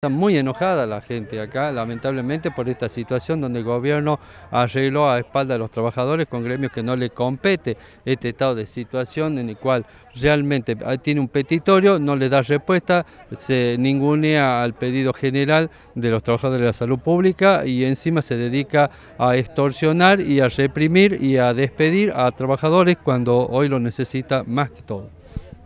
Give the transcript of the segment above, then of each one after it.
Está muy enojada la gente acá, lamentablemente, por esta situación donde el gobierno arregló a espaldas a los trabajadores con gremios que no le compete este estado de situación en el cual realmente ah, tiene un petitorio, no le da respuesta, se ningunea al pedido general de los trabajadores de la salud pública y encima se dedica a extorsionar y a reprimir y a despedir a trabajadores cuando hoy lo necesita más que todo.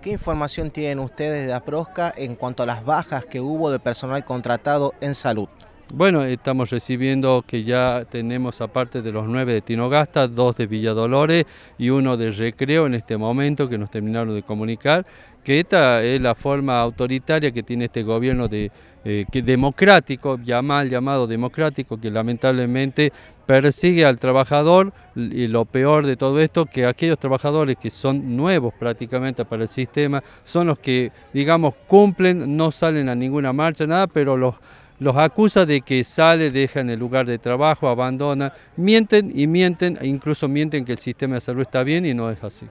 ¿Qué información tienen ustedes de APROSCA en cuanto a las bajas que hubo de personal contratado en salud? Bueno, estamos recibiendo que ya tenemos aparte de los nueve de Tinogasta, dos de Villa Dolores y uno de Recreo en este momento que nos terminaron de comunicar, que esta es la forma autoritaria que tiene este gobierno de, eh, que democrático, llamado, llamado democrático, que lamentablemente persigue al trabajador y lo peor de todo esto, que aquellos trabajadores que son nuevos prácticamente para el sistema, son los que, digamos, cumplen, no salen a ninguna marcha, nada, pero los los acusa de que sale, deja en el lugar de trabajo, abandona, mienten y mienten, e incluso mienten que el sistema de salud está bien y no es así.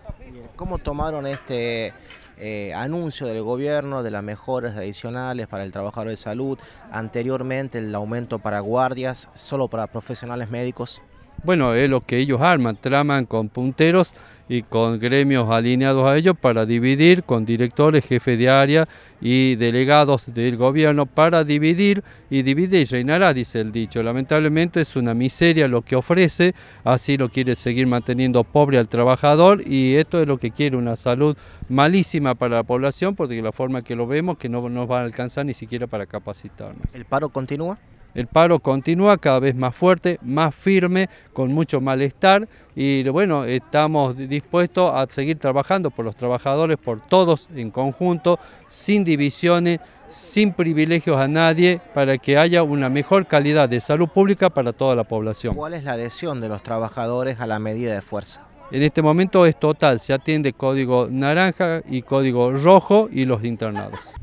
¿Cómo tomaron este eh, anuncio del gobierno de las mejoras adicionales para el trabajador de salud, anteriormente el aumento para guardias, solo para profesionales médicos? Bueno, es lo que ellos arman, traman con punteros y con gremios alineados a ellos para dividir con directores, jefes de área y delegados del gobierno para dividir y divide y reinará, dice el dicho. Lamentablemente es una miseria lo que ofrece, así lo quiere seguir manteniendo pobre al trabajador y esto es lo que quiere, una salud malísima para la población porque la forma que lo vemos que no nos va a alcanzar ni siquiera para capacitarnos. ¿El paro continúa? El paro continúa cada vez más fuerte, más firme, con mucho malestar y bueno, estamos dispuestos a seguir trabajando por los trabajadores, por todos en conjunto, sin divisiones, sin privilegios a nadie, para que haya una mejor calidad de salud pública para toda la población. ¿Cuál es la adhesión de los trabajadores a la medida de fuerza? En este momento es total, se atiende código naranja y código rojo y los internados.